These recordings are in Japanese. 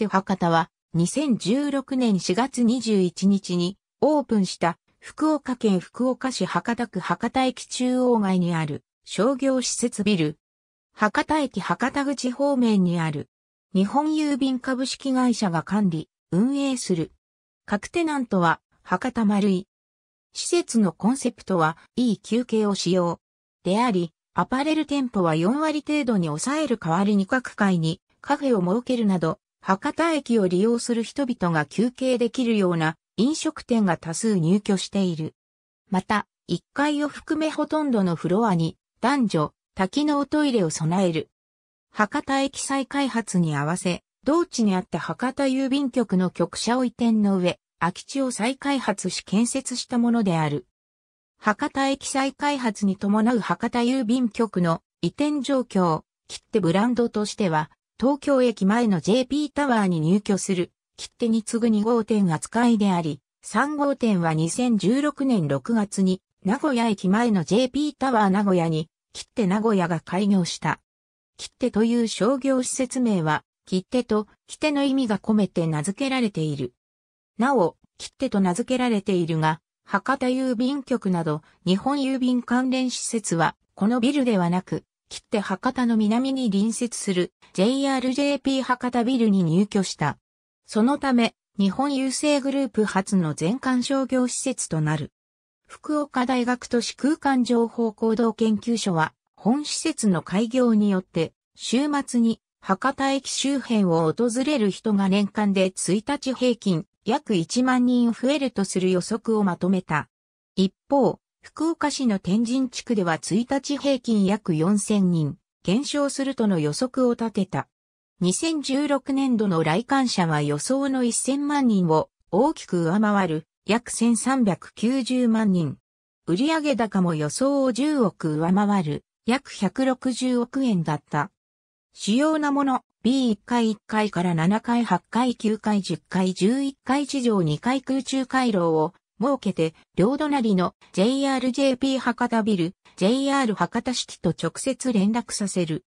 って博多は2016年4月21日にオープンした福岡県福岡市博多区博多駅中央街にある商業施設ビル。博多駅博多口方面にある日本郵便株式会社が管理、運営する。各テナントは博多丸井。施設のコンセプトは、いい休憩を使用。であり、アパレル店舗は4割程度に抑える代わりに各階にカフェを設けるなど、博多駅を利用する人々が休憩できるような飲食店が多数入居している。また、1階を含めほとんどのフロアに男女、多機能トイレを備える。博多駅再開発に合わせ、同地にあった博多郵便局の局舎を移転の上、空き地を再開発し建設したものである。博多駅再開発に伴う博多郵便局の移転状況、切ってブランドとしては、東京駅前の JP タワーに入居する、切手に次ぐ2号店扱いであり、3号店は2016年6月に、名古屋駅前の JP タワー名古屋に、切手名古屋が開業した。切手という商業施設名は、切手と切手の意味が込めて名付けられている。なお、切手と名付けられているが、博多郵便局など日本郵便関連施設はこのビルではなく切って博多の南に隣接する JRJP 博多ビルに入居した。そのため、日本郵政グループ初の全館商業施設となる。福岡大学都市空間情報行動研究所は、本施設の開業によって、週末に博多駅周辺を訪れる人が年間で1日平均約1万人増えるとする予測をまとめた。一方、福岡市の天神地区では1日平均約4000人、減少するとの予測を立てた。2016年度の来館者は予想の1000万人を大きく上回る約1390万人。売上高も予想を10億上回る約160億円だった。主要なもの B1 階1階から7階8階9階10階11階地上2階空中回廊を設けて、両隣の JRJP 博多ビル、JR 博多式と直接連絡させる。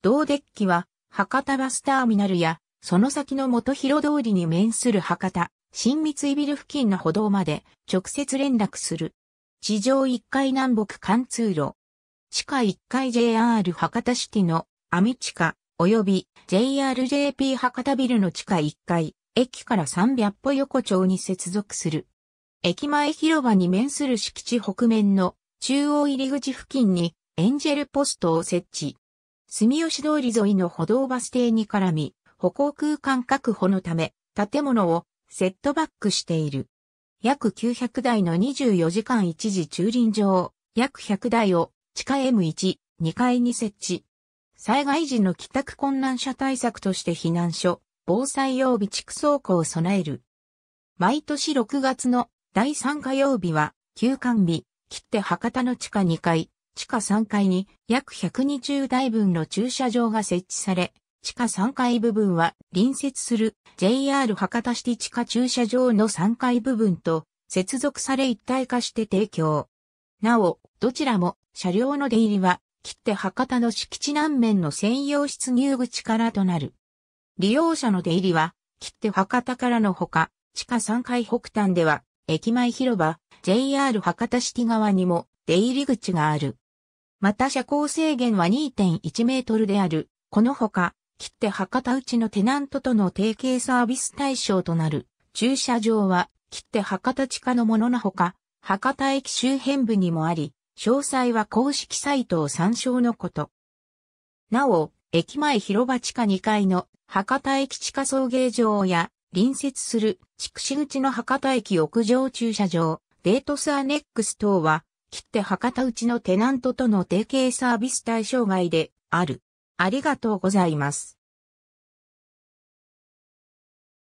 同デッキは、博多バスターミナルや、その先の元広通りに面する博多、新三井ビル付近の歩道まで直接連絡する。地上1階南北貫通路。地下1階 JR 博多シティの網地下及び JRJP 博多ビルの地下1階、駅から300歩横丁に接続する。駅前広場に面する敷地北面の中央入り口付近にエンジェルポストを設置。住吉通り沿いの歩道バス停に絡み、歩行空間確保のため、建物をセットバックしている。約900台の24時間一時駐輪場、約100台を地下 M1、2階に設置。災害時の帰宅困難者対策として避難所、防災用備蓄倉庫を備える。毎年6月の第3火曜日は、休館日、切って博多の地下2階、地下3階に約120台分の駐車場が設置され、地下3階部分は隣接する JR 博多市地下駐車場の3階部分と接続され一体化して提供。なお、どちらも車両の出入りは切って博多の敷地南面の専用出入口からとなる。利用者の出入りは切って博多からのほか、地下3階北端では駅前広場、JR 博多シティ側にも出入り口がある。また車高制限は2.1メートルである。このほか、切手博多内のテナントとの提携サービス対象となる駐車場は、切手博多地下のもののほか、博多駅周辺部にもあり、詳細は公式サイトを参照のこと。なお、駅前広場地下2階の博多駅地下送迎場や隣接する筑紫口の博多駅屋上駐車場、デートスアネックス等は、切って博多内のテナントとの提携サービス対象外である。ありがとうございます。